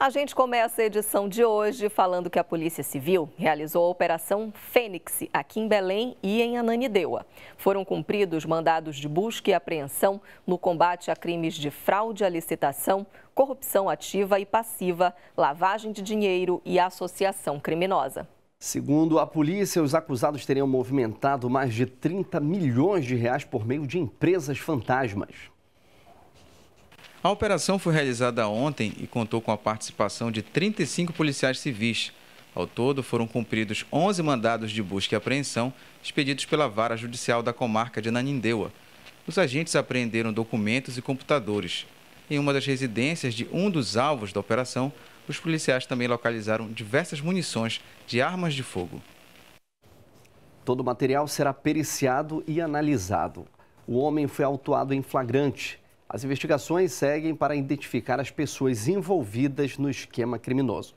A gente começa a edição de hoje falando que a Polícia Civil realizou a Operação Fênix aqui em Belém e em Ananindeua. Foram cumpridos mandados de busca e apreensão no combate a crimes de fraude à licitação, corrupção ativa e passiva, lavagem de dinheiro e associação criminosa. Segundo a polícia, os acusados teriam movimentado mais de 30 milhões de reais por meio de empresas fantasmas. A operação foi realizada ontem e contou com a participação de 35 policiais civis. Ao todo, foram cumpridos 11 mandados de busca e apreensão expedidos pela Vara Judicial da Comarca de Nanindeua. Os agentes apreenderam documentos e computadores. Em uma das residências de um dos alvos da operação, os policiais também localizaram diversas munições de armas de fogo. Todo o material será periciado e analisado. O homem foi autuado em flagrante. As investigações seguem para identificar as pessoas envolvidas no esquema criminoso.